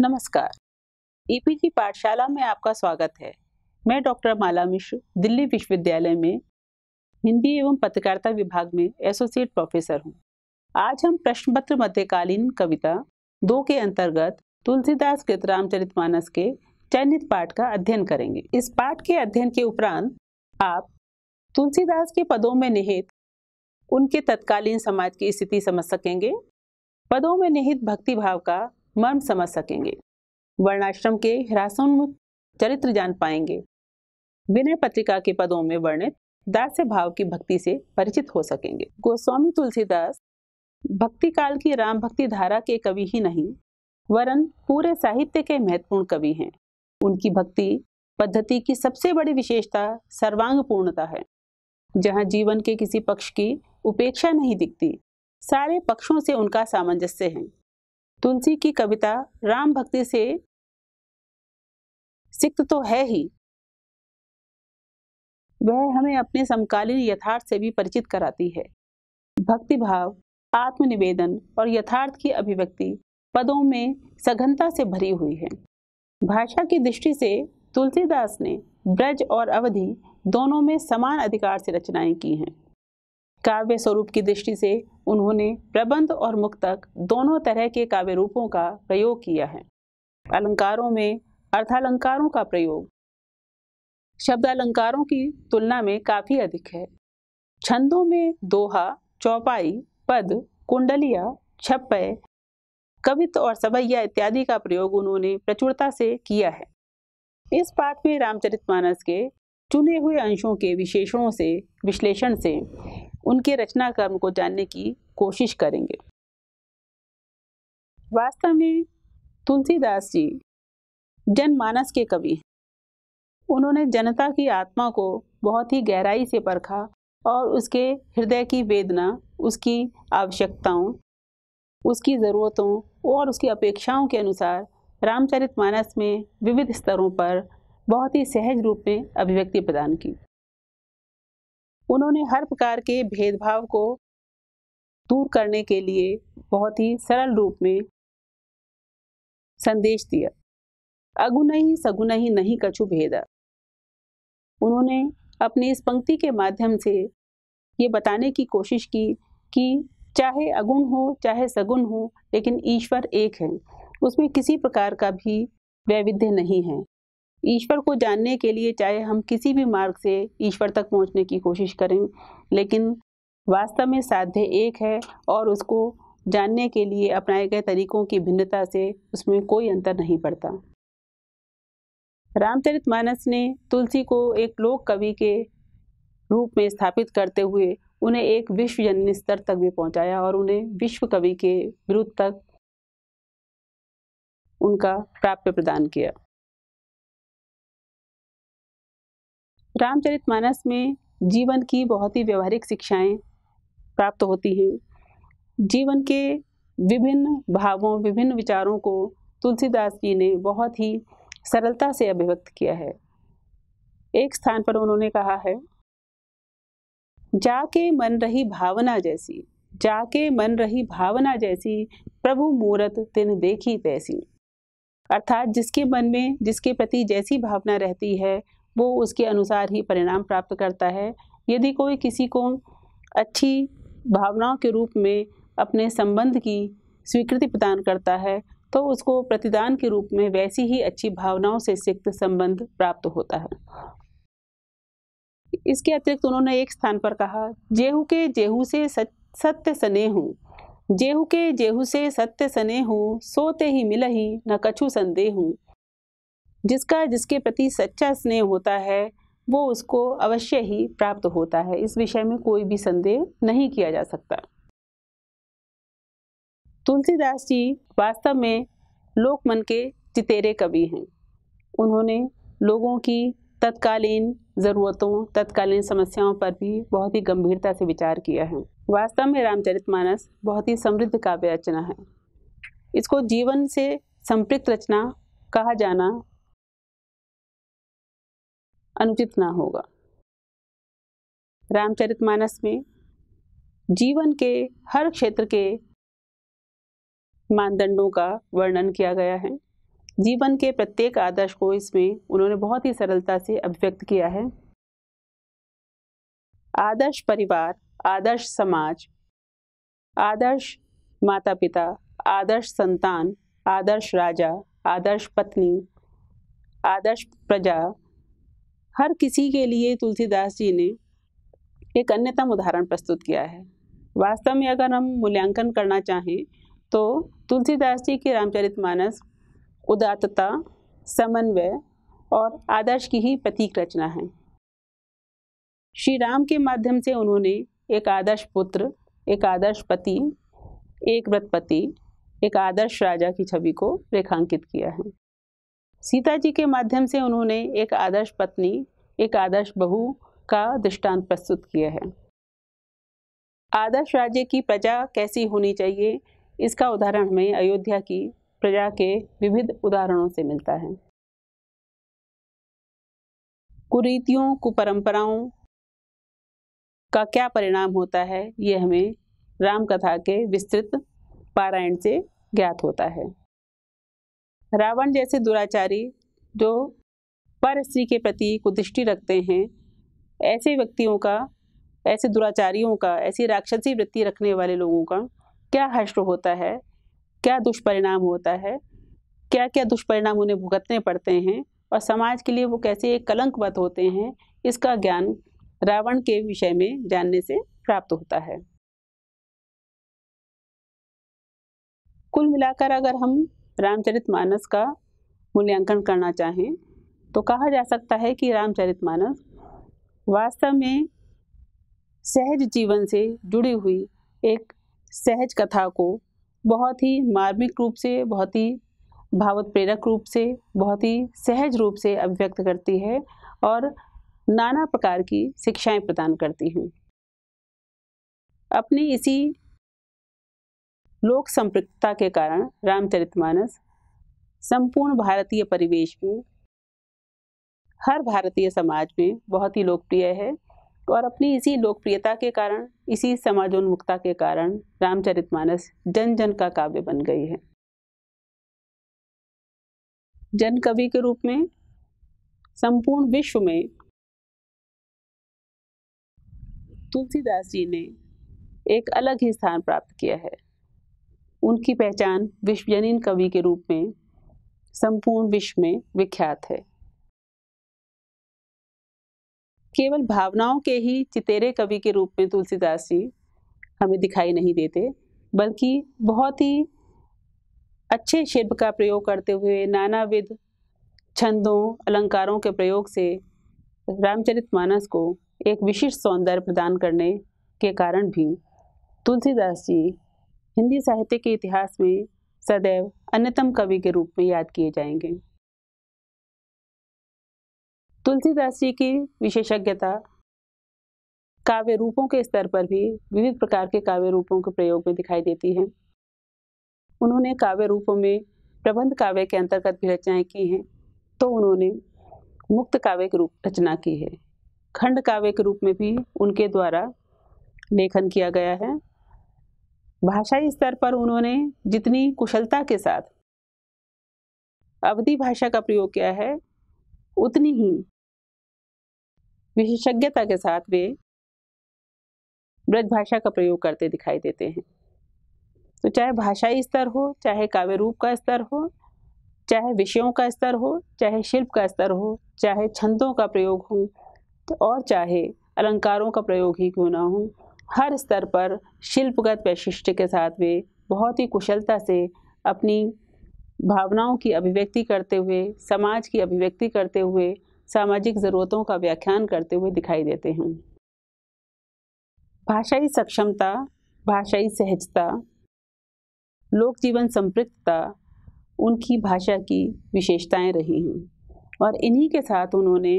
नमस्कार e-PG e पाठशाला में आपका स्वागत है मैं डॉक्टर माला मिश्र दिल्ली विश्वविद्यालय में हिंदी एवं पत्रकारिता विभाग में एसोसिएट प्रोफेसर हूँ आज हम प्रश्न पत्र मध्यकालीन कविता दो के अंतर्गत तुलसीदास रामचरित मानस के चयनित पाठ का अध्ययन करेंगे इस पाठ के अध्ययन के उपरांत आप तुलसीदास के पदों में निहित उनके तत्कालीन समाज की स्थिति समझ सकेंगे पदों में निहित भक्ति भाव का मर्म समझ सकेंगे वर्णाश्रम के ह्रासोन्मुख चरित्र जान पाएंगे विनय पत्रिका के पदों में वर्णित दास्य भाव की भक्ति से परिचित हो सकेंगे गोस्वामी तुलसीदास भक्ति काल की राम भक्ति धारा के कवि ही नहीं वरन पूरे साहित्य के महत्वपूर्ण कवि हैं उनकी भक्ति पद्धति की सबसे बड़ी विशेषता सर्वांग पूर्णता है जहाँ जीवन के किसी पक्ष की उपेक्षा नहीं दिखती सारे पक्षों से उनका सामंजस्य है तुलसी की कविता राम भक्ति से सिक्त तो है ही वह हमें अपने समकालीन यथार्थ से भी परिचित कराती है भक्ति भाव आत्मनिवेदन और यथार्थ की अभिव्यक्ति पदों में सघनता से भरी हुई है भाषा की दृष्टि से तुलसीदास ने ब्रज और अवधि दोनों में समान अधिकार से रचनाएं की हैं काव्य स्वरूप की दृष्टि से उन्होंने प्रबंध और मुक्तक दोनों तरह के काव्य रूपों का प्रयोग किया है अलंकारों में अर्थालंकारों का प्रयोग शब्द अलंकारों की तुलना में काफ़ी अधिक है छंदों में दोहा चौपाई पद कुंडलिया छप्पय कवित और सबैया इत्यादि का प्रयोग उन्होंने प्रचुरता से किया है इस पाठ में रामचरितमानस के चुने हुए अंशों के विशेषणों से विश्लेषण से उनके रचना कर्म को जानने की कोशिश करेंगे वास्तव में तुलसीदास जी जनमानस के कवि हैं उन्होंने जनता की आत्मा को बहुत ही गहराई से परखा और उसके हृदय की वेदना उसकी आवश्यकताओं उसकी ज़रूरतों और उसकी अपेक्षाओं के अनुसार रामचरितमानस में विविध स्तरों पर बहुत ही सहज रूप में अभिव्यक्ति प्रदान की उन्होंने हर प्रकार के भेदभाव को दूर करने के लिए बहुत ही सरल रूप में संदेश दिया अगुन ही सगुन ही नहीं कछु भेदा उन्होंने अपनी इस पंक्ति के माध्यम से ये बताने की कोशिश की कि चाहे अगुण हो चाहे सगुण हो लेकिन ईश्वर एक है उसमें किसी प्रकार का भी वैविध्य नहीं है ईश्वर को जानने के लिए चाहे हम किसी भी मार्ग से ईश्वर तक पहुंचने की कोशिश करें लेकिन वास्तव में साध्य एक है और उसको जानने के लिए अपनाए गए तरीकों की भिन्नता से उसमें कोई अंतर नहीं पड़ता रामचरित मानस ने तुलसी को एक लोक कवि के रूप में स्थापित करते हुए उन्हें एक विश्वजननी स्तर तक भी पहुंचाया और उन्हें विश्व कवि के विरुद्ध तक उनका प्राप्य प्रदान किया रामचरित मानस में जीवन की बहुत ही व्यवहारिक शिक्षाएं प्राप्त होती हैं जीवन के विभिन्न भावों विभिन्न विचारों को तुलसीदास जी ने बहुत ही सरलता से अभिव्यक्त किया है एक स्थान पर उन्होंने कहा है जाके मन रही भावना जैसी जाके मन रही भावना जैसी प्रभु मूरत तिन देखी तैसी अर्थात जिसके मन में जिसके प्रति जैसी भावना रहती है वो उसके अनुसार ही परिणाम प्राप्त करता है यदि कोई किसी को अच्छी भावनाओं के रूप में अपने संबंध की स्वीकृति प्रदान करता है तो उसको प्रतिदान के रूप में वैसी ही अच्छी भावनाओं से सिक्त संबंध प्राप्त होता है इसके अतिरिक्त उन्होंने एक स्थान पर कहा जेहू के जेहू से सत्य सने हूँ जेहू के जेहू से सत्य सने हूँ सोते ही मिल ही न कछु संदेह हूँ जिसका जिसके प्रति सच्चा स्नेह होता है वो उसको अवश्य ही प्राप्त होता है इस विषय में कोई भी संदेह नहीं किया जा सकता तुलसीदास जी वास्तव में लोकमन के चितेरे कवि हैं उन्होंने लोगों की तत्कालीन ज़रूरतों तत्कालीन समस्याओं पर भी बहुत ही गंभीरता से विचार किया है वास्तव में रामचरितमानस बहुत ही समृद्ध काव्य रचना है इसको जीवन से संपृक्त रचना कहा जाना अनुचित ना होगा रामचरितमानस में जीवन के हर क्षेत्र के मानदंडों का वर्णन किया गया है जीवन के प्रत्येक आदर्श को इसमें उन्होंने बहुत ही सरलता से अभिव्यक्त किया है आदर्श परिवार आदर्श समाज आदर्श माता पिता आदर्श संतान आदर्श राजा आदर्श पत्नी आदर्श प्रजा हर किसी के लिए तुलसीदास जी ने एक अन्यतम उदाहरण प्रस्तुत किया है वास्तव में अगर हम मूल्यांकन करना चाहें तो तुलसीदास जी के रामचरितमानस उदातता समन्वय और आदर्श की ही प्रतीक रचना है श्री राम के माध्यम से उन्होंने एक आदर्श पुत्र एक आदर्श पति एक व्रतपति एक आदर्श राजा की छवि को रेखांकित किया है सीता जी के माध्यम से उन्होंने एक आदर्श पत्नी एक आदर्श बहू का दृष्टांत प्रस्तुत किया है आदर्श राज्य की प्रजा कैसी होनी चाहिए इसका उदाहरण हमें अयोध्या की प्रजा के विविध उदाहरणों से मिलता है कुरीतियों कुपरंपराओं का क्या परिणाम होता है ये हमें रामकथा के विस्तृत पारायण से ज्ञात होता है रावण जैसे दुराचारी जो पर स्त्री के प्रति कुदृष्टि रखते हैं ऐसे व्यक्तियों का ऐसे दुराचारियों का ऐसी राक्षसी वृत्ति रखने वाले लोगों का क्या हष्ट होता है क्या दुष्परिणाम होता है क्या क्या दुष्परिणाम उन्हें भुगतने पड़ते हैं और समाज के लिए वो कैसे एक कलंकवत होते हैं इसका ज्ञान रावण के विषय में जानने से प्राप्त होता है कुल मिलाकर अगर हम रामचरितमानस का मूल्यांकन करना चाहें तो कहा जा सकता है कि रामचरितमानस वास्तव में सहज जीवन से जुड़ी हुई एक सहज कथा को बहुत ही मार्मिक रूप से बहुत ही भावोत्प्रेरक रूप से बहुत ही सहज रूप से अभिव्यक्त करती है और नाना प्रकार की शिक्षाएं प्रदान करती हैं अपनी इसी लोक संपृक्तता के कारण रामचरितमानस संपूर्ण भारतीय परिवेश में हर भारतीय समाज में बहुत ही लोकप्रिय है और अपनी इसी लोकप्रियता के कारण इसी समाजोन्मुखता के कारण रामचरितमानस जन जन का काव्य बन गई है जन कवि के रूप में संपूर्ण विश्व में तुलसीदास जी ने एक अलग ही स्थान प्राप्त किया है उनकी पहचान विश्वजनीन कवि के रूप में संपूर्ण विश्व में विख्यात है केवल भावनाओं के ही चितेरे कवि के रूप में तुलसीदास जी हमें दिखाई नहीं देते बल्कि बहुत ही अच्छे शिल्प का प्रयोग करते हुए नानाविध छंदों अलंकारों के प्रयोग से रामचरित मानस को एक विशिष्ट सौंदर्य प्रदान करने के कारण भी तुलसीदास जी हिंदी साहित्य के इतिहास में सदैव अन्यतम कवि के रूप में याद किए जाएंगे तुलसीदास जी की विशेषज्ञता काव्य रूपों के स्तर पर भी विविध प्रकार के काव्य रूपों के प्रयोग में दिखाई देती है उन्होंने काव्य रूपों में प्रबंध काव्य के अंतर्गत भी रचनाएं की हैं तो उन्होंने मुक्त काव्य के रूप रचना की है खंड काव्य के रूप में भी उनके द्वारा लेखन किया गया है भाषाई स्तर पर उन्होंने जितनी कुशलता के साथ अवधि भाषा का प्रयोग किया है उतनी ही विशेषज्ञता के साथ वे ब्रज भाषा का प्रयोग करते दिखाई देते हैं तो चाहे भाषाई स्तर हो चाहे काव्य रूप का स्तर हो चाहे विषयों का स्तर हो चाहे शिल्प का स्तर हो चाहे छंदों का प्रयोग हो तो और चाहे अलंकारों का प्रयोग ही क्यों ना हो हर स्तर पर शिल्पगत वैशिष्ट के साथ वे बहुत ही कुशलता से अपनी भावनाओं की अभिव्यक्ति करते हुए समाज की अभिव्यक्ति करते हुए सामाजिक ज़रूरतों का व्याख्यान करते हुए दिखाई देते हैं भाषाई सक्षमता भाषाई सहजता लोक जीवन संपृक्तता उनकी भाषा की विशेषताएं रही हैं और इन्हीं के साथ उन्होंने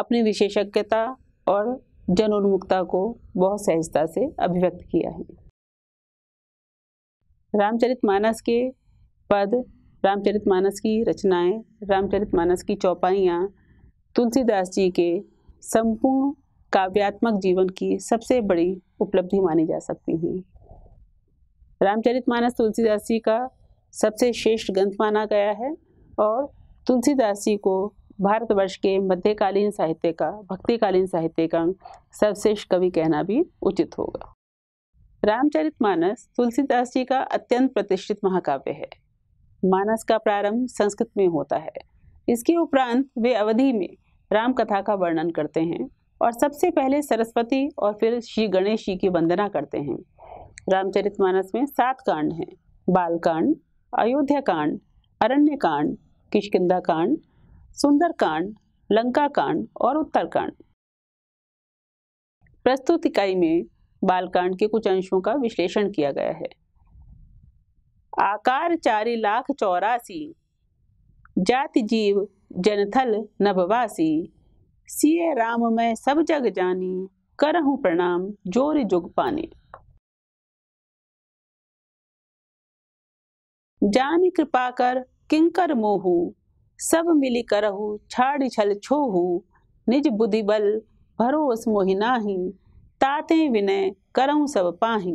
अपनी विशेषज्ञता और जन उन्मुखता को बहुत सहजता से अभिव्यक्त किया है रामचरित मानस के पद रामचरित मानस की रचनाएं, रामचरित मानस की चौपाइयाँ तुलसीदास जी के संपूर्ण काव्यात्मक जीवन की सबसे बड़ी उपलब्धि मानी जा सकती है मानस तुलसीदास जी का सबसे श्रेष्ठ ग्रंथ माना गया है और तुलसीदास जी को भारतवर्ष के मध्यकालीन साहित्य का भक्तिकालीन साहित्य का सर्वश्रेष्ठ कवि कहना भी उचित होगा रामचरित मानस तुलसीदास जी का अत्यंत प्रतिष्ठित महाकाव्य है मानस का प्रारंभ संस्कृत में होता है इसके उपरांत वे अवधि में राम कथा का वर्णन करते हैं और सबसे पहले सरस्वती और फिर श्री गणेश जी की वंदना करते हैं रामचरित मानस में सात कांड हैं बालकांड अयोध्या कांड अरण्य कांड किशकिंदा कांड सुंदरकांड लंका कांड और उत्तरकांड प्रस्तुत इकाई में बालकांड के कुछ अंशों का विश्लेषण किया गया है आकार चारि लाख चौरासी जाति जीव जनथल नभवासी सीए राम मैं सब जग जानी हूं प्रणाम जोर जुग पाने जान कृपा कर किंकर मोहू सब मिली करहु छाड़ छल छोहु निज बुद्धि बल भरोस मोहिनाही ताते विनय करहु सब पाही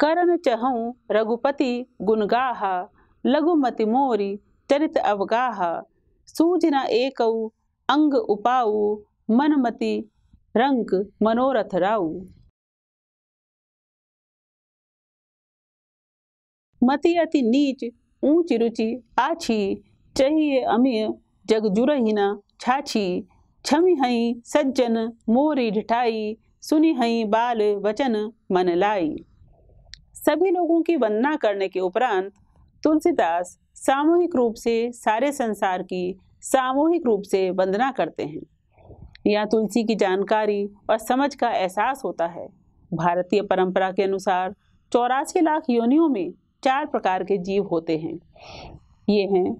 करन चहु रघुपति गुनगाहा लघुमति मोरी चरित अवगाहा सूजना एकऊ अंग उपाऊ मनमति रंग मनोरथ राऊ मति अति नीच ऊंची रुचि आछी चाहिए अमीर जग जुरहिना छाछी छमी हई सज्जन मोरी ढिठाई सुनी हई बाल वचन मन लाई सभी लोगों की वंदना करने के उपरांत तुलसीदास सामूहिक रूप से सारे संसार की सामूहिक रूप से वंदना करते हैं यह तुलसी की जानकारी और समझ का एहसास होता है भारतीय परंपरा के अनुसार चौरासी लाख योनियों में चार प्रकार के जीव होते हैं ये हैं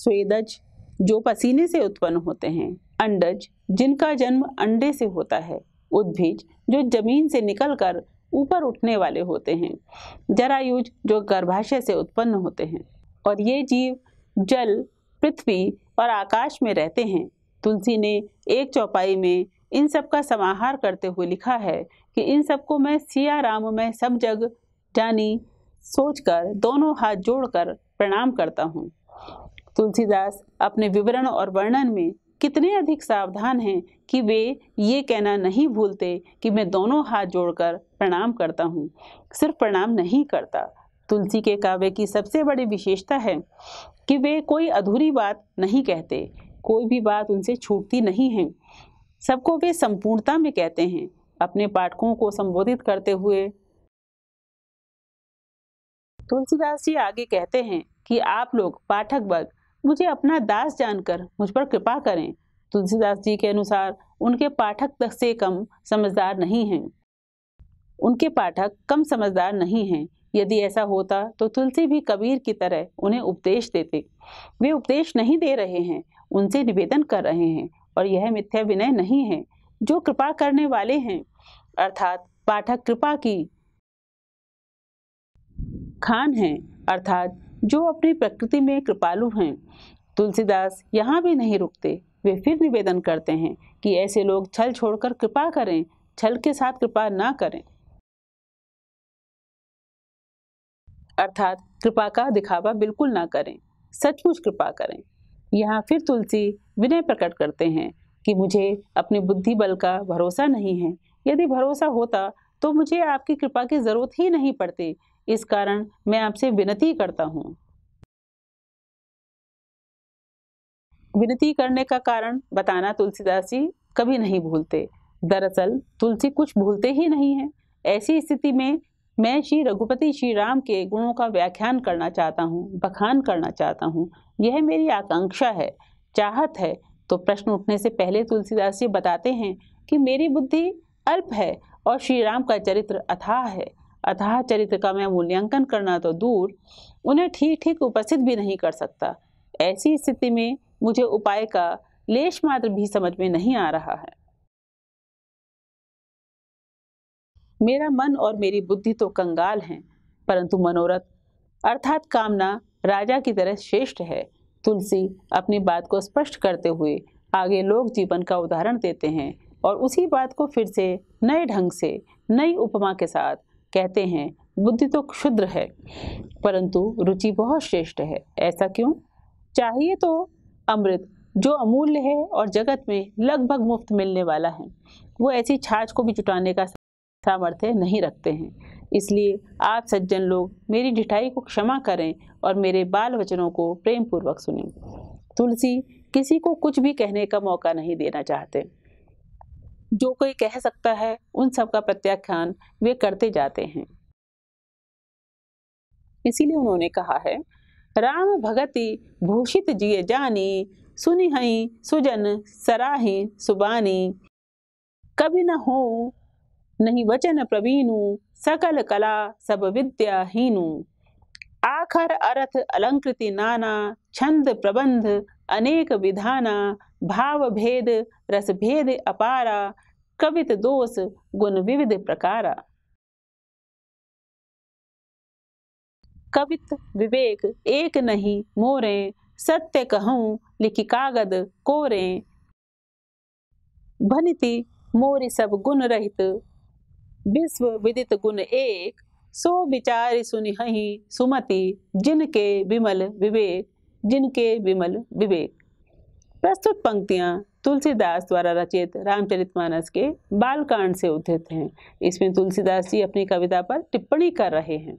स्वेदज जो पसीने से उत्पन्न होते हैं अंडज जिनका जन्म अंडे से होता है उद्भिज जो जमीन से निकलकर ऊपर उठने वाले होते हैं जरायुज जो गर्भाशय से उत्पन्न होते हैं और ये जीव जल पृथ्वी और आकाश में रहते हैं तुलसी ने एक चौपाई में इन सब का समाहार करते हुए लिखा है कि इन सबको मैं सिया राम में सब जग जानी सोचकर दोनों हाथ जोड़कर प्रणाम करता हूँ तुलसीदास अपने विवरण और वर्णन में कितने अधिक सावधान हैं कि वे ये कहना नहीं भूलते कि मैं दोनों हाथ जोड़कर प्रणाम करता हूँ सिर्फ प्रणाम नहीं करता तुलसी के काव्य की सबसे बड़ी विशेषता है कि वे कोई अधूरी बात नहीं कहते कोई भी बात उनसे छूटती नहीं है सबको वे संपूर्णता में कहते हैं अपने पाठकों को संबोधित करते हुए तुलसीदास जी आगे कहते हैं कि आप लोग पाठक वर्ग मुझे अपना दास जानकर मुझ पर कृपा करें तुलसीदास जी के अनुसार उनके पाठक तक से कम समझदार नहीं हैं उनके पाठक कम समझदार नहीं हैं यदि ऐसा होता तो तुलसी भी कबीर की तरह उन्हें उपदेश देते वे उपदेश नहीं दे रहे हैं उनसे निवेदन कर रहे हैं और यह मिथ्या विनय नहीं है जो कृपा करने वाले हैं अर्थात पाठक कृपा की खान हैं अर्थात जो अपनी प्रकृति में कृपालु हैं तुलसीदास यहाँ भी नहीं रुकते वे फिर निवेदन करते हैं कि ऐसे लोग छल छोड़कर कृपा करें छल के साथ कृपा ना करें अर्थात कृपा का दिखावा बिल्कुल ना करें सचमुच कृपा करें यहाँ फिर तुलसी विनय प्रकट करते हैं कि मुझे अपनी बुद्धि बल का भरोसा नहीं है यदि भरोसा होता तो मुझे आपकी कृपा की जरूरत ही नहीं पड़ती इस कारण मैं आपसे विनती करता हूँ विनती करने का कारण बताना तुलसीदास जी कभी नहीं भूलते दरअसल तुलसी कुछ भूलते ही नहीं है ऐसी स्थिति में मैं श्री रघुपति श्री राम के गुणों का व्याख्यान करना चाहता हूँ बखान करना चाहता हूँ यह मेरी आकांक्षा है चाहत है तो प्रश्न उठने से पहले तुलसीदास जी बताते हैं कि मेरी बुद्धि अल्प है और श्री राम का चरित्र अथाह है अतः चरित्र का मैं मूल्यांकन करना तो दूर उन्हें ठीक ठीक उपस्थित भी नहीं कर सकता ऐसी स्थिति में मुझे उपाय का लेश मात्र भी समझ में नहीं आ रहा है मेरा मन और मेरी बुद्धि तो कंगाल हैं परंतु मनोरथ अर्थात कामना राजा की तरह श्रेष्ठ है तुलसी अपनी बात को स्पष्ट करते हुए आगे लोक जीवन का उदाहरण देते हैं और उसी बात को फिर से नए ढंग से नई उपमा के साथ कहते हैं बुद्धि तो क्षुद्र है परंतु रुचि बहुत श्रेष्ठ है ऐसा क्यों चाहिए तो अमृत जो अमूल्य है और जगत में लगभग मुफ्त मिलने वाला है वो ऐसी छाछ को भी जुटाने का सामर्थ्य नहीं रखते हैं इसलिए आप सज्जन लोग मेरी ढिठाई को क्षमा करें और मेरे बाल वचनों को प्रेम पूर्वक सुने तुलसी किसी को कुछ भी कहने का मौका नहीं देना चाहते जो कोई कह सकता है उन सब का प्रत्याख्यान वे करते जाते हैं इसीलिए उन्होंने कहा है राम भगति भूषित जिय जानी सुनिहई सुजन सराही सुबानी कभी न हो नहीं वचन प्रवीणु सकल कला सब विद्या हीनु आखर अर्थ अलंकृति नाना छंद प्रबंध अनेक विधाना भाव भेद रस भेद अपारा कवित दोष गुण विविध प्रकारा कवित विवेक एक नहीं मोरे सत्य कहूं लिखी कागद कोरे भनिति मोरी सब गुण रहित विश्व विदित गुण एक सो विचार सुनि सुमति जिनके विमल विवेक जिनके विमल विवेक प्रस्तुत पंक्तियाँ तुलसीदास द्वारा रचित रामचरितमानस के बालकांड से उद्धृत हैं इसमें तुलसीदास जी अपनी कविता पर टिप्पणी कर रहे हैं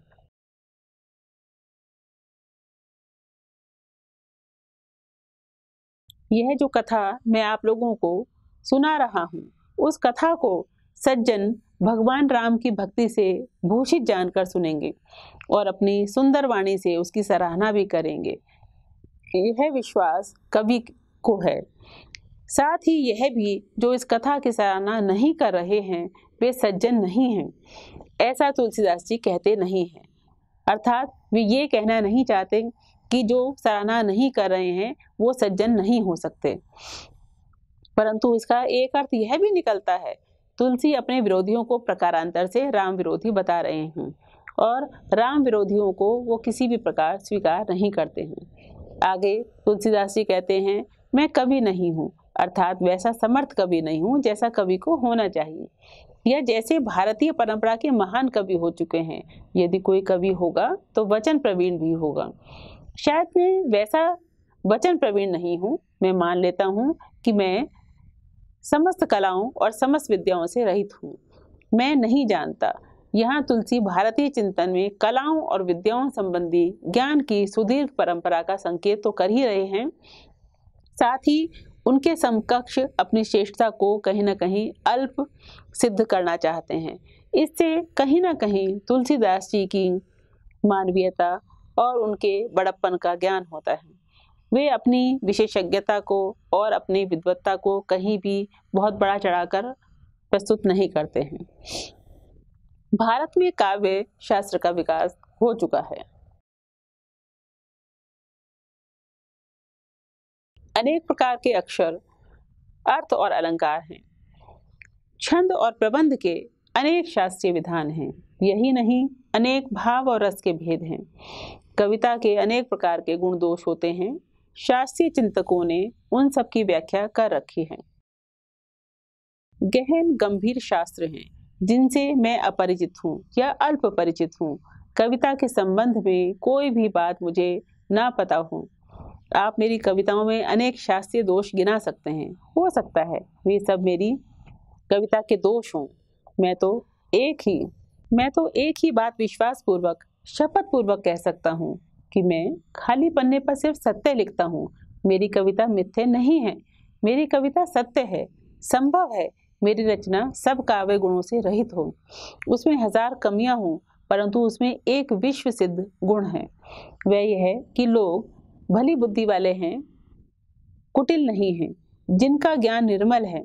यह जो कथा मैं आप लोगों को सुना रहा हूँ उस कथा को सज्जन भगवान राम की भक्ति से भूषित जानकर सुनेंगे और अपनी सुंदर वाणी से उसकी सराहना भी करेंगे यह विश्वास कवि को है साथ ही यह भी जो इस कथा की सराहना नहीं कर रहे हैं वे सज्जन नहीं हैं ऐसा तुलसीदास जी कहते नहीं हैं अर्थात वे ये कहना नहीं चाहते कि जो सराहना नहीं कर रहे हैं वो सज्जन नहीं हो सकते परंतु इसका एक अर्थ यह भी निकलता है तुलसी अपने विरोधियों को प्रकारांतर से राम विरोधी बता रहे हैं और राम विरोधियों को वो किसी भी प्रकार स्वीकार नहीं करते हैं आगे तुलसीदास जी कहते हैं मैं कवि नहीं हूँ अर्थात वैसा समर्थ कवि नहीं हूँ जैसा कवि को होना चाहिए या जैसे भारतीय परंपरा के महान कवि हो चुके हैं यदि कोई कवि होगा तो वचन प्रवीण भी होगा शायद मैं वैसा वचन प्रवीण नहीं हूँ मैं मान लेता हूँ कि मैं समस्त कलाओं और समस्त विद्याओं से रहित हूँ मैं नहीं जानता यहाँ तुलसी भारतीय चिंतन में कलाओं और विद्याओं संबंधी ज्ञान की सुदीर्घ परंपरा का संकेत तो कर ही रहे हैं साथ ही उनके समकक्ष अपनी श्रेष्ठता को कहीं ना कहीं अल्प सिद्ध करना चाहते हैं इससे कहीं ना कहीं तुलसीदास जी की मानवीयता और उनके बड़प्पन का ज्ञान होता है वे अपनी विशेषज्ञता को और अपनी विद्वत्ता को कहीं भी बहुत बड़ा चढ़ाकर प्रस्तुत नहीं करते हैं भारत में काव्य शास्त्र का विकास हो चुका है अनेक प्रकार के अक्षर अर्थ और अलंकार हैं छंद और प्रबंध के अनेक शास्त्रीय विधान हैं यही नहीं अनेक भाव और रस के भेद हैं कविता के अनेक प्रकार के गुण दोष होते हैं शास्त्रीय चिंतकों ने उन सब की व्याख्या कर रखी है गहन गंभीर शास्त्र हैं जिनसे मैं अपरिचित हूँ या अल्प परिचित हूँ कविता के संबंध में कोई भी बात मुझे ना पता हो आप मेरी कविताओं में अनेक शास्त्रीय दोष गिना सकते हैं हो सकता है वे सब मेरी कविता के दोष हों मैं तो एक ही मैं तो एक ही बात विश्वासपूर्वक शपथपूर्वक कह सकता हूँ कि मैं खाली पन्ने पर सिर्फ सत्य लिखता हूँ मेरी कविता मिथ्य नहीं है मेरी कविता सत्य है संभव है मेरी रचना सब काव्य गुणों से रहित हो उसमें हजार कमियां हों परंतु उसमें एक विश्व सिद्ध गुण है वह यह है कि लोग भली बुद्धि वाले हैं कुटिल नहीं हैं जिनका ज्ञान निर्मल है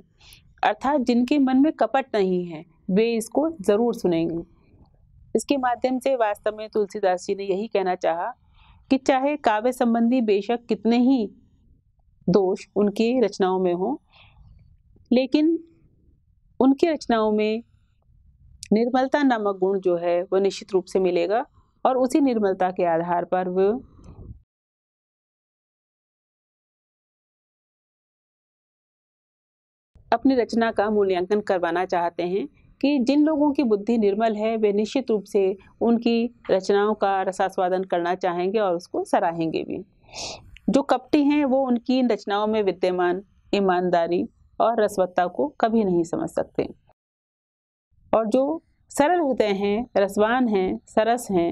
अर्थात जिनके मन में कपट नहीं है वे इसको जरूर सुनेंगे इसके माध्यम से वास्तव में तुलसीदास जी ने यही कहना चाहा कि चाहे काव्य संबंधी बेशक कितने ही दोष उनकी रचनाओं में हों लेकिन उनकी रचनाओं में निर्मलता नामक गुण जो है वह निश्चित रूप से मिलेगा और उसी निर्मलता के आधार पर वो अपनी रचना का मूल्यांकन करवाना चाहते हैं कि जिन लोगों की बुद्धि निर्मल है वे निश्चित रूप से उनकी रचनाओं का रसास्वादन करना चाहेंगे और उसको सराहेंगे भी जो कपटी हैं वो उनकी इन रचनाओं में विद्यमान ईमानदारी और रसवत्ता को कभी नहीं समझ सकते और जो सरल हृदय हैं रसवान हैं सरस हैं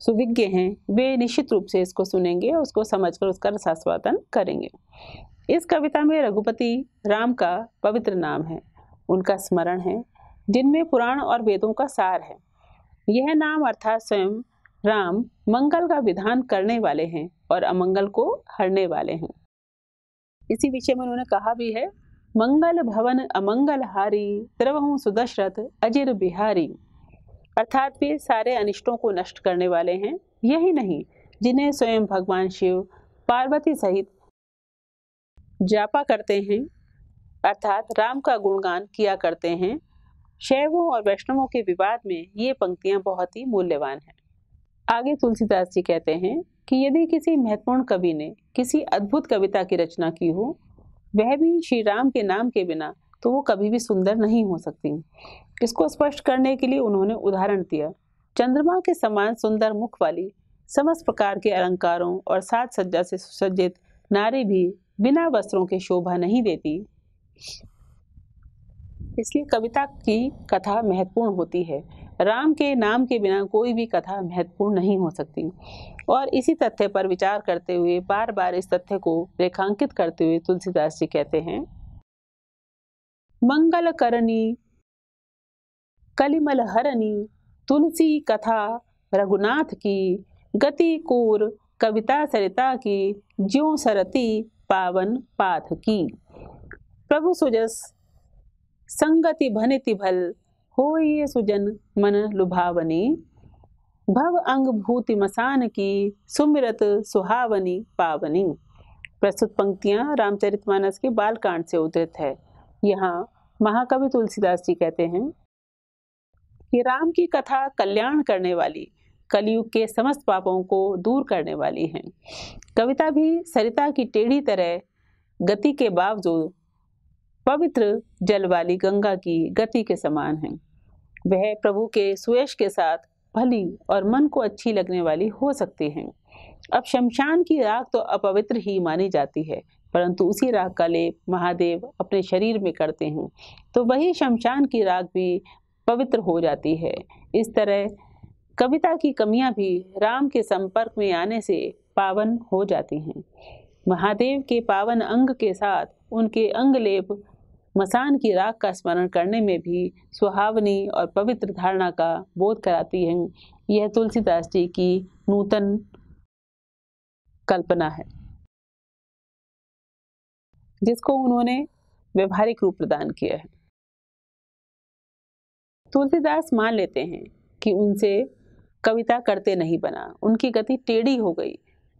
सुविज्ञ हैं वे निश्चित रूप से इसको सुनेंगे और उसको समझकर उसका रसास्वादन करेंगे इस कविता में रघुपति राम का पवित्र नाम है उनका स्मरण है जिनमें पुराण और वेदों का सार है यह नाम अर्थात स्वयं राम मंगल का विधान करने वाले हैं और अमंगल को हरने वाले हैं इसी विषय में उन्होंने कहा भी है मंगल भवन अमंगल हारी द्रवहूं सुदशरथ अजिर बिहारी अर्थात वे सारे अनिष्टों को नष्ट करने वाले हैं यही नहीं जिन्हें स्वयं भगवान शिव पार्वती सहित जापा करते हैं अर्थात राम का गुणगान किया करते हैं शैवों और वैष्णवों के विवाद में ये पंक्तियाँ बहुत ही मूल्यवान हैं आगे तुलसीदास जी कहते हैं कि यदि किसी महत्वपूर्ण कवि ने किसी अद्भुत कविता की रचना की हो वह भी श्री राम के नाम के बिना तो वो कभी भी सुंदर नहीं हो सकती इसको स्पष्ट करने के लिए उन्होंने उदाहरण दिया चंद्रमा के समान सुंदर मुख वाली समस्त प्रकार के अलंकारों और साज सज्जा से सुसज्जित नारी भी बिना वस्त्रों के शोभा नहीं देती इसलिए कविता की कथा महत्वपूर्ण होती है राम के नाम के बिना कोई भी कथा महत्वपूर्ण नहीं हो सकती और इसी तथ्य पर विचार करते हुए बार बार इस तथ्य को रेखांकित करते हुए तुलसीदास जी कहते हैं मंगल करणी कलिमल हरणी तुलसी कथा रघुनाथ की गति कूर कविता सरिता की ज्यो सरती पावन पाथ की प्रभु सुजस संगति भनिति भल हो ये सुजन मन लुभावनी भव अंग भूति मसान की सुमिरत सुहावनी पावनी प्रस्तुत पंक्तियां रामचरितमानस के बालकांड से उदृत है यहाँ महाकवि तुलसीदास जी कहते हैं कि राम की कथा कल्याण करने वाली कलयुग के समस्त पापों को दूर करने वाली है कविता भी सरिता की टेढ़ी तरह गति के बावजूद पवित्र जल वाली गंगा की गति के समान है वह प्रभु के सुयश के साथ भली और मन को अच्छी लगने वाली हो सकती हैं अब शमशान की राख तो अपवित्र ही मानी जाती है परंतु उसी राख का लेप महादेव अपने शरीर में करते हैं तो वही शमशान की राख भी पवित्र हो जाती है इस तरह कविता की कमियां भी राम के संपर्क में आने से पावन हो जाती हैं महादेव के पावन अंग के साथ उनके अंग लेप मसान की राख का स्मरण करने में भी सुहावनी और पवित्र धारणा का बोध कराती है यह तुलसीदास जी की नूतन कल्पना है जिसको उन्होंने व्यवहारिक रूप प्रदान किया है तुलसीदास मान लेते हैं कि उनसे कविता करते नहीं बना उनकी गति टेढ़ी हो गई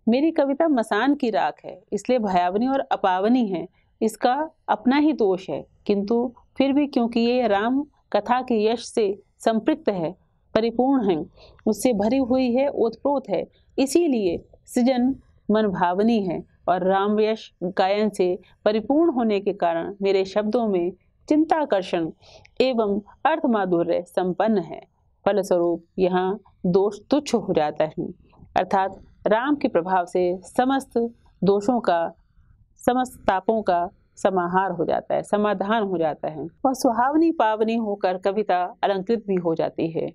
मेरी कविता मसान की राख है इसलिए भयावनी और अपावनी है इसका अपना ही दोष है किंतु फिर भी क्योंकि ये राम कथा के यश से संपृक्त है परिपूर्ण है उससे भरी हुई है ओतप्रोत है इसीलिए सृजन मनभावनी है और राम यश गायन से परिपूर्ण होने के कारण मेरे शब्दों में चिंताकर्षण एवं अर्थ माधुर्य संपन्न है फलस्वरूप यहाँ दोष तुच्छ हो जाता है अर्थात राम के प्रभाव से समस्त दोषों का समस्त तापों का समाहार हो जाता है समाधान हो जाता है वह सुहावनी पावनी होकर कविता अलंकृत भी हो जाती है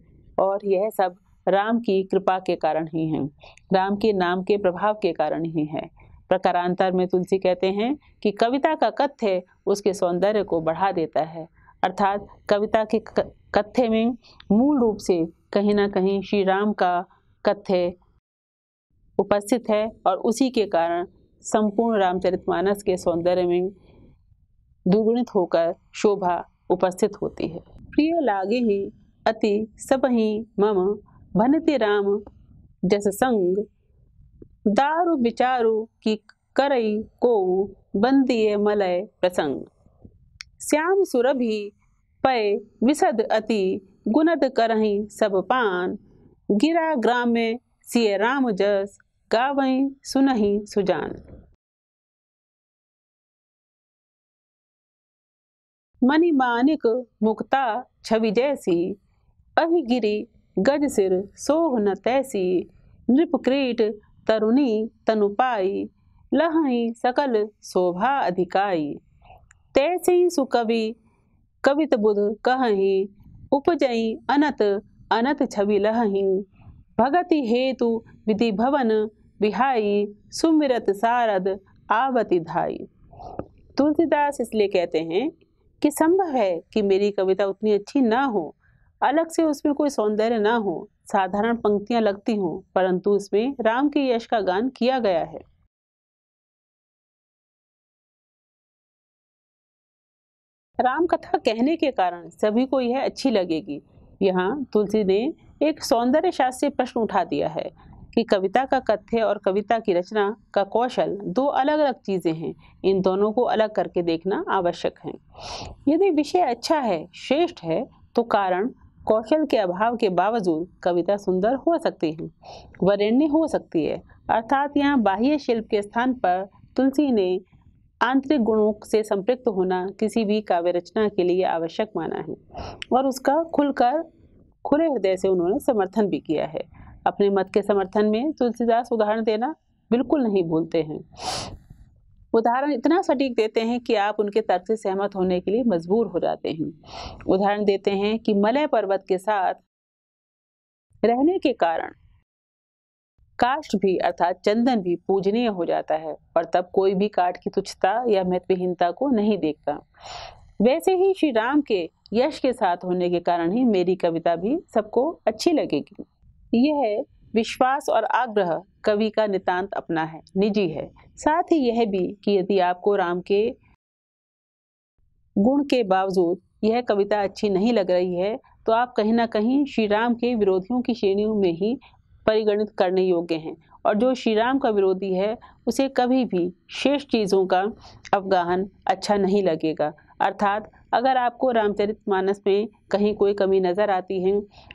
और यह सब राम की कृपा के कारण ही है राम के नाम के प्रभाव के कारण ही है प्रकारांतर में तुलसी कहते हैं कि कविता का कथ्य उसके सौंदर्य को बढ़ा देता है अर्थात कविता के कथ्य में मूल रूप से कहीं ना कहीं श्री राम का कथ्य उपस्थित है और उसी के कारण संपूर्ण रामचरितमानस के सौंदर्य में दुगुणित होकर शोभा उपस्थित होती है प्रिय लागे ही अति ही मम भनते राम जस संग दारु विचारु की करई को बंदिय मलय प्रसंग श्याम सुरभि पय विसद अति गुनद करही सब पान गिरा ग्राम में सिय राम जस गावई सुनही सुजान मणिमानिक मुक्ता छवि जैसी गिरी गज सिर सोह न तैसी नृपक्रीट तरुणी तनुपाई लहई सकल शोभा अधिकाई तैसी सुकवि कवित बुध कहही उपजई अनत अनत छवि लहही भगति हेतु विधि भवन बिहाई सुमिरत सारद आवति धाई तुलसीदास इसलिए कहते हैं कि संभव है कि मेरी कविता उतनी अच्छी ना हो अलग से उसमें कोई सौंदर्य ना हो साधारण पंक्तियां लगती हों परंतु उसमें राम के यश का गान किया गया है राम कथा कहने के कारण सभी को यह अच्छी लगेगी यहाँ तुलसी ने एक सौंदर्य शास्त्रीय प्रश्न उठा दिया है कि कविता का कथ्य और कविता की रचना का कौशल दो अलग अलग चीज़ें हैं इन दोनों को अलग करके देखना आवश्यक है यदि विषय अच्छा है श्रेष्ठ है तो कारण कौशल के अभाव के बावजूद कविता सुंदर हो सकती है वरण्य हो सकती है अर्थात यहाँ बाह्य शिल्प के स्थान पर तुलसी ने आंतरिक गुणों से संपृक्त होना किसी भी काव्य रचना के लिए आवश्यक माना है और उसका खुलकर खुले हृदय से उन्होंने समर्थन भी किया है अपने मत के समर्थन में तुलसीदास उदाहरण देना बिल्कुल नहीं भूलते हैं उदाहरण इतना सटीक देते हैं कि आप उनके तर्क से सहमत होने के लिए मजबूर हो जाते हैं उदाहरण देते हैं कि मलय पर्वत के साथ रहने के कारण काष्ट भी अर्थात चंदन भी पूजनीय हो जाता है और तब कोई भी काट की तुच्छता या महत्वहीनता को नहीं देखता वैसे ही श्री राम के यश के साथ होने के कारण ही मेरी कविता भी सबको अच्छी लगेगी यह विश्वास और आग्रह कवि का नितांत अपना है निजी है साथ ही यह भी कि यदि आपको राम के गुण के बावजूद यह कविता अच्छी नहीं लग रही है तो आप कहीं ना कहीं श्री राम के विरोधियों की श्रेणियों में ही परिगणित करने योग्य हैं और जो श्री राम का विरोधी है उसे कभी भी शेष चीज़ों का अवगाहन अच्छा नहीं लगेगा अर्थात अगर आपको रामचरित मानस में कहीं कोई कमी नज़र आती है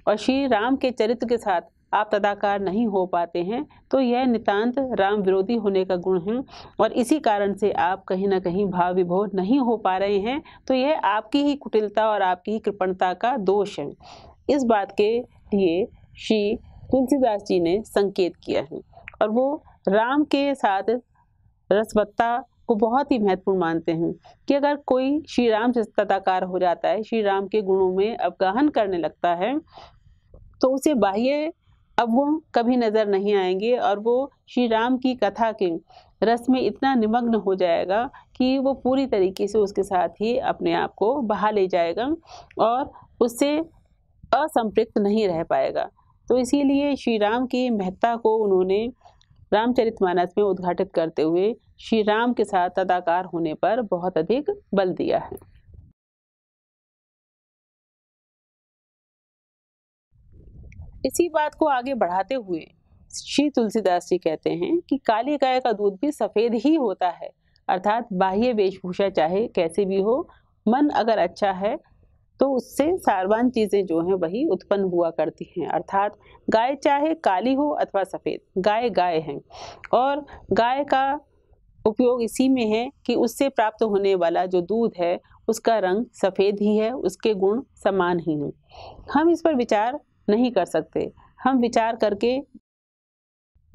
और श्री राम के चरित्र के साथ आप तदाकार नहीं हो पाते हैं तो यह नितांत राम विरोधी होने का गुण है और इसी कारण से आप कहीं ना कहीं भाव विभोर नहीं हो पा रहे हैं तो यह आपकी ही कुटिलता और आपकी ही कृपणता का दोष है इस बात के लिए श्री तुलसीदास जी ने संकेत किया है और वो राम के साथ रसवत्ता को बहुत ही महत्वपूर्ण मानते हैं कि अगर कोई श्री राम से तदाकार हो जाता है श्री राम के गुणों में अवगहन करने लगता है तो उसे बाह्य अब वो कभी नजर नहीं आएंगे और वो श्री राम की कथा के रस में इतना निमग्न हो जाएगा कि वो पूरी तरीके से उसके साथ ही अपने आप को बहा ले जाएगा और उससे असंपृक्त नहीं रह पाएगा तो इसीलिए श्री राम की महत्ता को उन्होंने रामचरितमानस में उद्घाटित करते हुए श्री राम के साथ अदाकार होने पर बहुत अधिक बल दिया है इसी बात को आगे बढ़ाते हुए श्री तुलसीदास जी कहते हैं कि काली गाय का दूध भी सफेद ही होता है अर्थात बाह्य वेशभूषा चाहे कैसे भी हो मन अगर अच्छा है तो उससे सारवान चीजें जो हैं वही उत्पन्न हुआ करती हैं अर्थात गाय चाहे काली हो अथवा सफेद गाय गाय है और गाय का उपयोग इसी में है कि उससे प्राप्त होने वाला जो दूध है उसका रंग सफ़ेद ही है उसके गुण समान ही हैं हम इस पर विचार नहीं कर सकते हम विचार करके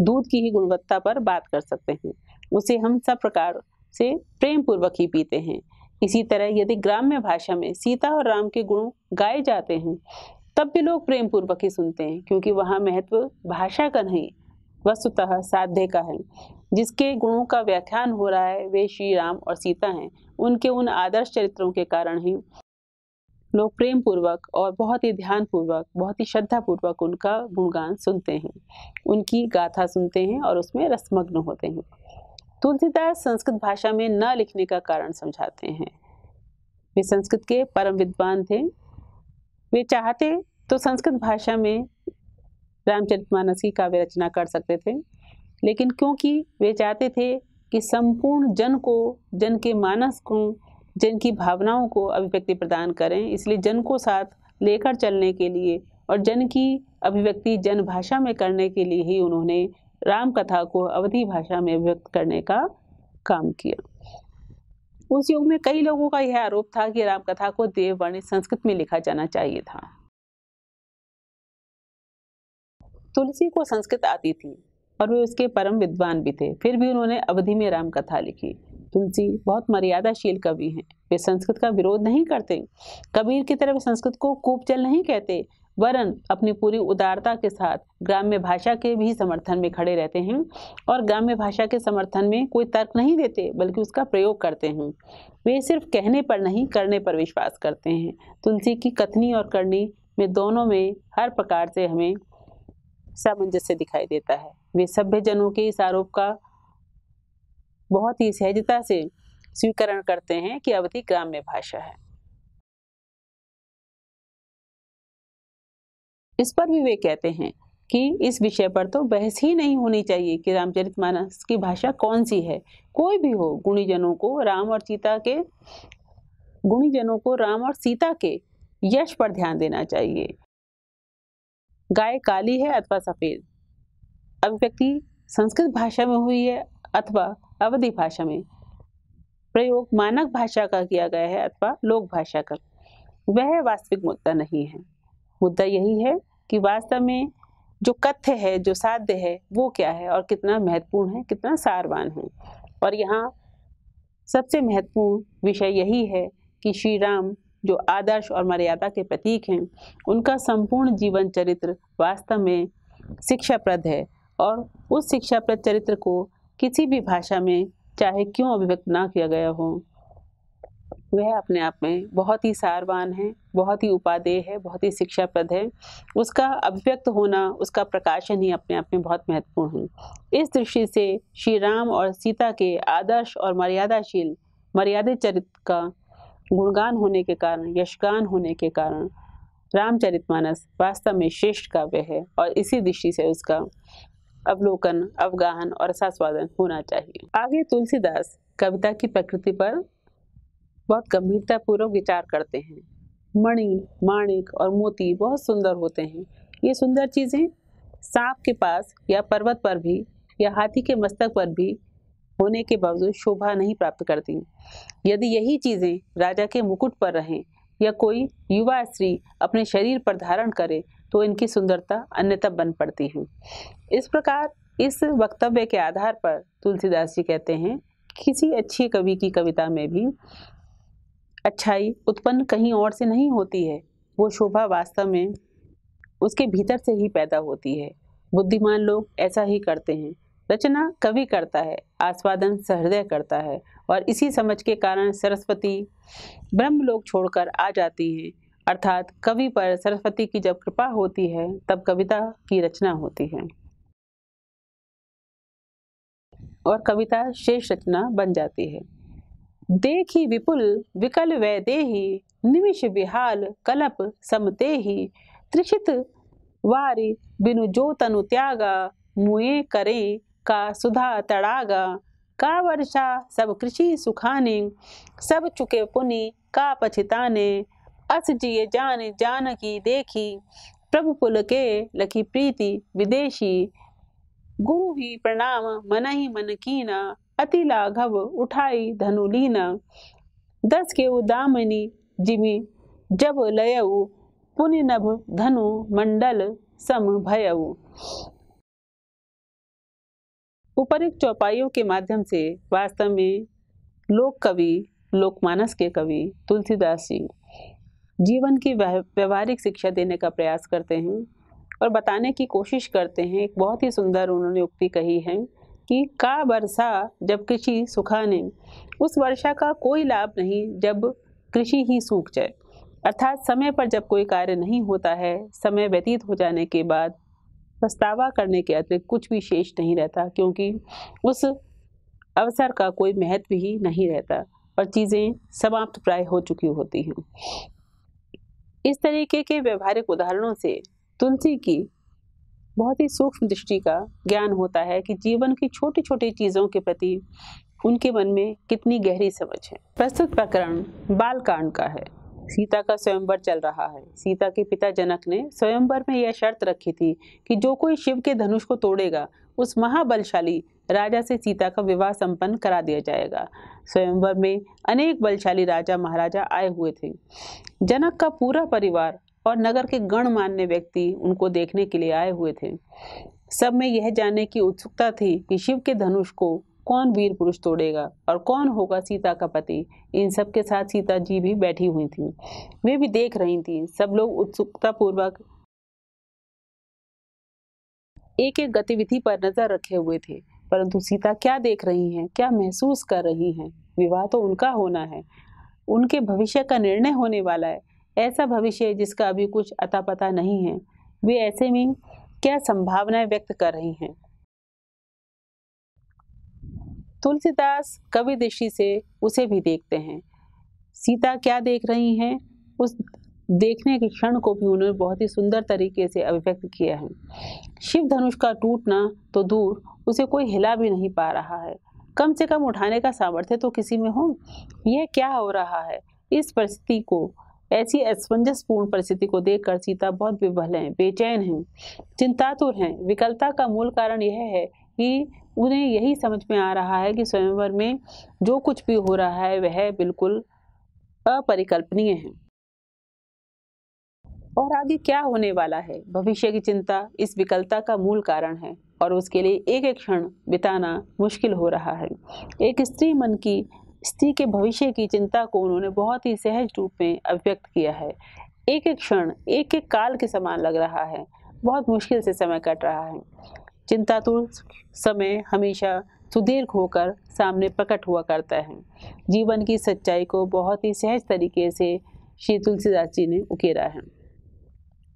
दूध की ही गुणवत्ता पर बात कर सकते हैं उसे हम सब प्रकार से प्रेम पूर्वक ही पीते हैं इसी तरह यदि ग्राम्य भाषा में सीता और राम के गुण गाए जाते हैं तब भी लोग प्रेम पूर्वक ही सुनते हैं क्योंकि वहाँ महत्व भाषा का नहीं वस्तुतः साध्य का है जिसके गुणों का व्याख्यान हो रहा है वे श्री राम और सीता हैं उनके उन आदर्श चरित्रों के कारण ही लोग प्रेम पूर्वक और बहुत ही ध्यान पूर्वक बहुत ही श्रद्धा पूर्वक उनका गुणगान सुनते हैं उनकी गाथा सुनते हैं और उसमें रसमग्न होते हैं तुलसीदास संस्कृत भाषा में न लिखने का कारण समझाते हैं वे संस्कृत के परम विद्वान थे वे चाहते तो संस्कृत भाषा में रामचरितमानस की काव्य रचना कर सकते थे लेकिन क्योंकि वे चाहते थे कि संपूर्ण जन को जन के मानस को जन की भावनाओं को अभिव्यक्ति प्रदान करें इसलिए जन को साथ लेकर चलने के लिए और जन की अभिव्यक्ति जन भाषा में करने के लिए ही उन्होंने राम कथा को अवधि भाषा में अभिव्यक्त करने का काम किया उस युग में कई लोगों का यह आरोप था कि रामकथा को देववाणी संस्कृत में लिखा जाना चाहिए था तुलसी को संस्कृत आती थी और वे उसके परम विद्वान भी थे फिर भी उन्होंने अवधि में राम कथा लिखी तुलसी बहुत मर्यादाशील कवि हैं वे संस्कृत का विरोध नहीं करते कबीर की तरह संस्कृत को कूपचल नहीं कहते वरन अपनी पूरी उदारता के साथ ग्राम्य भाषा के भी समर्थन में खड़े रहते हैं और ग्राम्य भाषा के समर्थन में कोई तर्क नहीं देते बल्कि उसका प्रयोग करते हैं वे सिर्फ कहने पर नहीं करने पर विश्वास करते हैं तुलसी की कथनी और करनी में दोनों में हर प्रकार से हमें सामंजस्य दिखाई देता है वे सभ्य जनों के इस आरोप का बहुत ही सहजता से स्वीकरण करते हैं कि अवधि ग्राम्य भाषा है इस पर भी वे कहते हैं कि इस विषय पर तो बहस ही नहीं होनी चाहिए कि रामचरितमानस की भाषा कौन सी है कोई भी हो गुणीजनों को राम और सीता के गुणीजनों को राम और सीता के यश पर ध्यान देना चाहिए गाय काली है अथवा सफ़ेद अभिव्यक्ति संस्कृत भाषा में हुई है अथवा अवधि भाषा में प्रयोग मानक भाषा का किया गया है अथवा लोक भाषा का वह वास्तविक मुद्दा नहीं है मुद्दा यही है कि वास्तव में जो कथ्य है जो साध्य है वो क्या है और कितना महत्वपूर्ण है कितना सारवान है और यहाँ सबसे महत्वपूर्ण विषय यही है कि श्री राम जो आदर्श और मर्यादा के प्रतीक हैं उनका संपूर्ण जीवन चरित्र वास्तव में शिक्षाप्रद है और उस शिक्षाप्रद चरित्र को किसी भी भाषा में चाहे क्यों अभिव्यक्त ना किया गया हो वह अपने आप में बहुत ही सारवान है बहुत ही उपादेय है बहुत ही शिक्षाप्रद है उसका अभिव्यक्त होना उसका प्रकाशन ही अपने आप में बहुत महत्वपूर्ण है इस दृष्टि से श्री राम और सीता के आदर्श और मर्यादाशील मर्यादित चरित्र का गुणगान होने के कारण यशगान होने के कारण रामचरितमानस वास्तव में श्रेष्ठ काव्य है और इसी दृष्टि से उसका अवलोकन अवगाहन और सास्वादन होना चाहिए आगे तुलसीदास कविता की प्रकृति पर बहुत गंभीरतापूर्वक विचार करते हैं मणि माणिक और मोती बहुत सुंदर होते हैं ये सुंदर चीज़ें सांप के पास या पर्वत पर भी या हाथी के मस्तक पर भी होने के बावजूद शोभा नहीं प्राप्त करती यदि यही चीजें राजा के मुकुट पर रहें या कोई युवा स्त्री अपने शरीर पर धारण करे तो इनकी सुंदरता अन्यतम बन पड़ती है इस प्रकार इस वक्तव्य के आधार पर तुलसीदास जी कहते हैं किसी अच्छी कवि की कविता में भी अच्छाई उत्पन्न कहीं और से नहीं होती है वो शोभा वास्तव में उसके भीतर से ही पैदा होती है बुद्धिमान लोग ऐसा ही करते हैं रचना कवि करता है आस्वादन सहृदय करता है और इसी समझ के कारण सरस्वती ब्रह्मलोक छोड़कर आ जाती है अर्थात कवि पर सरस्वती की जब कृपा होती है तब कविता की रचना होती है और कविता शेष रचना बन जाती है देखी विपुल विकल वैदेही निमिष विहाल कलप ही त्रिषित वारी बिनु जो तनु त्यागा मुए करे का सुधा तड़ागा का वर्षा सब कृषि सुखाने सब चुके पुनि का पछिताने अस जिये जान जान की देखी प्रभु पुल के लखी प्रीति विदेशी गुरु ही प्रणाम मन ही मन कीना अति लाघव उठाई धनु लीना दस के उदामनी जिमी जब लयऊ पुनि नभ धनु मंडल सम भयऊ उपरुक्त चौपाइयों के माध्यम से वास्तव में लोक कवि लोकमानस के कवि तुलसीदास जी जीवन की व्यवहारिक शिक्षा देने का प्रयास करते हैं और बताने की कोशिश करते हैं एक बहुत ही सुंदर उन्होंने उक्ति कही है कि का वर्षा जब कृषि सुखा नहीं उस वर्षा का कोई लाभ नहीं जब कृषि ही सूख जाए अर्थात समय पर जब कोई कार्य नहीं होता है समय व्यतीत हो जाने के बाद पछतावा करने के अतिरिक्त कुछ भी शेष नहीं रहता क्योंकि उस अवसर का कोई महत्व ही नहीं रहता और चीज़ें समाप्त प्राय हो चुकी होती हैं इस तरीके के व्यवहारिक उदाहरणों से तुलसी की बहुत ही सूक्ष्म दृष्टि का ज्ञान होता है कि जीवन की छोटी छोटी चीज़ों के प्रति उनके मन में कितनी गहरी समझ है प्रस्तुत प्रकरण बालकांड का है सीता का स्वयंवर चल रहा है सीता के पिता जनक ने स्वयंवर में यह शर्त रखी थी कि जो कोई शिव के धनुष को तोड़ेगा उस महाबलशाली राजा से सीता का विवाह संपन्न करा दिया जाएगा स्वयंवर में अनेक बलशाली राजा महाराजा आए हुए थे जनक का पूरा परिवार और नगर के गणमान्य व्यक्ति उनको देखने के लिए आए हुए थे सब में यह जानने की उत्सुकता थी कि शिव के धनुष को कौन वीर पुरुष तोड़ेगा और कौन होगा सीता का पति इन सब के साथ सीता जी भी बैठी हुई थी वे भी देख रही थी सब लोग उत्सुकता पूर्वक एक एक गतिविधि पर नजर रखे हुए थे परंतु सीता क्या देख रही हैं क्या महसूस कर रही हैं विवाह तो उनका होना है उनके भविष्य का निर्णय होने वाला है ऐसा भविष्य जिसका अभी कुछ अता पता नहीं है वे ऐसे में क्या संभावनाएं व्यक्त कर रही हैं तुलसीदास कवि दृष्टि से उसे भी देखते हैं सीता क्या देख रही हैं उस देखने के क्षण को भी उन्होंने बहुत ही सुंदर तरीके से अभिव्यक्त किया है शिव धनुष का टूटना तो दूर उसे कोई हिला भी नहीं पा रहा है कम से कम उठाने का सामर्थ्य तो किसी में हो यह क्या हो रहा है इस परिस्थिति को ऐसी असमंजसपूर्ण परिस्थिति को देखकर सीता बहुत विभल हैं बेचैन हैं चिंतातुर हैं विकलता का मूल कारण यह है कि उन्हें यही समझ में आ रहा है कि स्वयंवर में जो कुछ भी हो रहा है वह बिल्कुल अपरिकल्पनीय है और आगे क्या होने वाला है भविष्य की चिंता इस विकलता का मूल कारण है और उसके लिए एक एक क्षण बिताना मुश्किल हो रहा है एक स्त्री मन की स्त्री के भविष्य की चिंता को उन्होंने बहुत ही सहज रूप में अभिव्यक्त किया है एक एक क्षण एक एक काल के समान लग रहा है बहुत मुश्किल से समय कट रहा है चिंतातुर तो समय हमेशा सुदीर्घ होकर सामने प्रकट हुआ करता है जीवन की सच्चाई को बहुत ही सहज तरीके से श्री तुलसीदास जी ने उकेरा है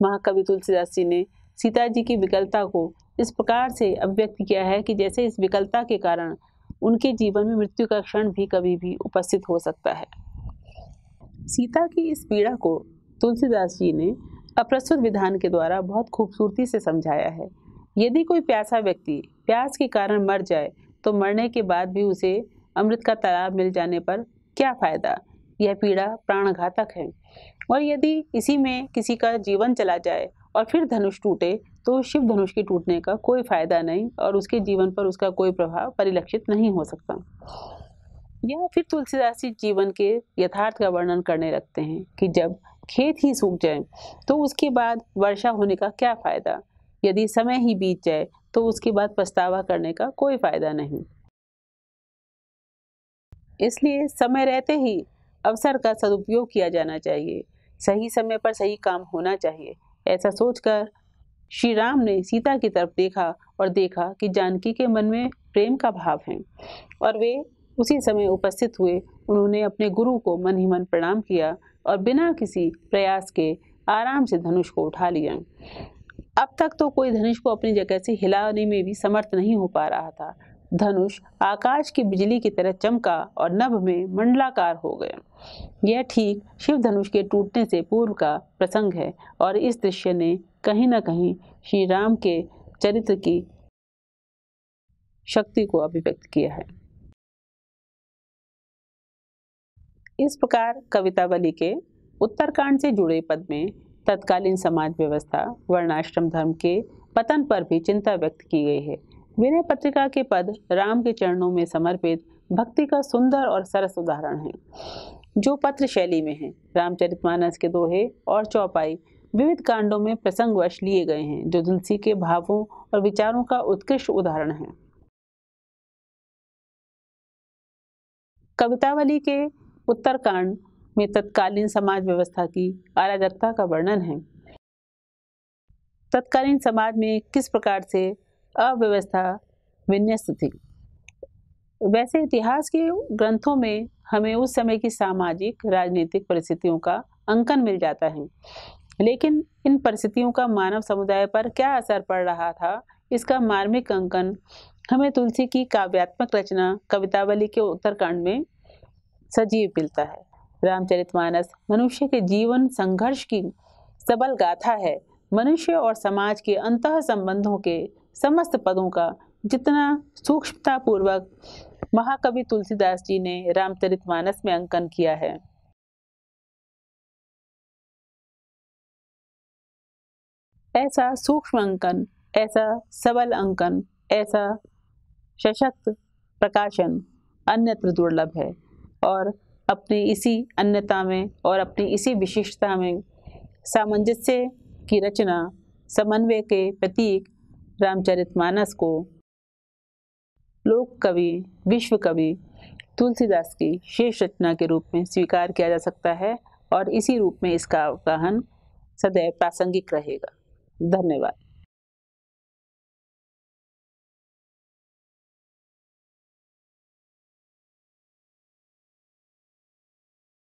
महाकवि तुलसीदास जी ने सीता जी की विकलता को इस प्रकार से अभिव्यक्त किया है कि जैसे इस विकलता के कारण उनके जीवन में मृत्यु का क्षण भी कभी भी उपस्थित हो सकता है सीता की इस पीड़ा को तुलसीदास जी ने अप्रस्तुत विधान के द्वारा बहुत खूबसूरती से समझाया है यदि कोई प्यासा व्यक्ति प्यास के कारण मर जाए तो मरने के बाद भी उसे अमृत का तालाब मिल जाने पर क्या फायदा यह पीड़ा प्राणघातक है और यदि इसी में किसी का जीवन चला जाए और फिर धनुष टूटे तो शिव धनुष के टूटने का कोई फायदा नहीं और उसके जीवन पर उसका कोई प्रभाव परिलक्षित नहीं हो सकता यह फिर तुलसीदास जी जीवन के यथार्थ का वर्णन करने लगते हैं कि जब खेत ही सूख जाए तो उसके बाद वर्षा होने का क्या फायदा यदि समय ही बीत जाए तो उसके बाद पछतावा करने का कोई फायदा नहीं इसलिए समय रहते ही अवसर का सदुपयोग किया जाना चाहिए सही समय पर सही काम होना चाहिए ऐसा सोचकर श्री राम ने सीता की तरफ देखा और देखा कि जानकी के मन में प्रेम का भाव है और वे उसी समय उपस्थित हुए उन्होंने अपने गुरु को मन ही मन प्रणाम किया और बिना किसी प्रयास के आराम से धनुष को उठा लिया अब तक तो कोई धनुष को अपनी जगह से हिलाने में भी समर्थ नहीं हो पा रहा था धनुष आकाश की बिजली की तरह चमका और नभ में मंडलाकार हो गया यह ठीक शिव धनुष के टूटने से पूर्व का प्रसंग है और इस दृश्य ने कहीं ना कहीं श्री राम के चरित्र की शक्ति को अभिव्यक्त किया है इस प्रकार कवितावली के उत्तरकांड से जुड़े पद में तत्कालीन समाज व्यवस्था वर्णाश्रम धर्म के पतन पर भी चिंता व्यक्त की गई है विनय पत्रिका के पद राम के चरणों में समर्पित भक्ति का सुंदर और सरस उदाहरण है जो पत्र शैली में है रामचरितमानस के दोहे और चौपाई विविध कांडों में प्रसंगवश लिए गए हैं जो तुलसी के भावों और विचारों का उत्कृष्ट उदाहरण है कवितावली के उत्तरकांड में तत्कालीन समाज व्यवस्था की अराजकता का वर्णन है तत्कालीन समाज में किस प्रकार से अव्यवस्था विन्यस्त थी वैसे इतिहास के ग्रंथों में हमें उस समय की सामाजिक राजनीतिक परिस्थितियों का अंकन मिल जाता है लेकिन इन परिस्थितियों का मानव समुदाय पर क्या असर पड़ रहा था इसका मार्मिक अंकन हमें तुलसी की काव्यात्मक रचना कवितावली के उत्तरकांड में सजीव मिलता है रामचरितमानस मनुष्य के जीवन संघर्ष की सबल गाथा है मनुष्य और समाज के अंत संबंधों के समस्त पदों का जितना सूक्ष्मता पूर्वक महाकवि तुलसीदास जी ने रामचरितमानस में अंकन किया है ऐसा सूक्ष्म अंकन ऐसा सबल अंकन ऐसा सशक्त प्रकाशन अन्यत्र दुर्लभ है और अपने इसी अन्यता में और अपनी इसी विशिष्टता में सामंजस्य की रचना समन्वय के प्रतीक रामचरितमानस को लोक कवि विश्व कवि तुलसीदास की शेष रचना के रूप में स्वीकार किया जा सकता है और इसी रूप में इसका अवगाहन सदैव प्रासंगिक रहेगा धन्यवाद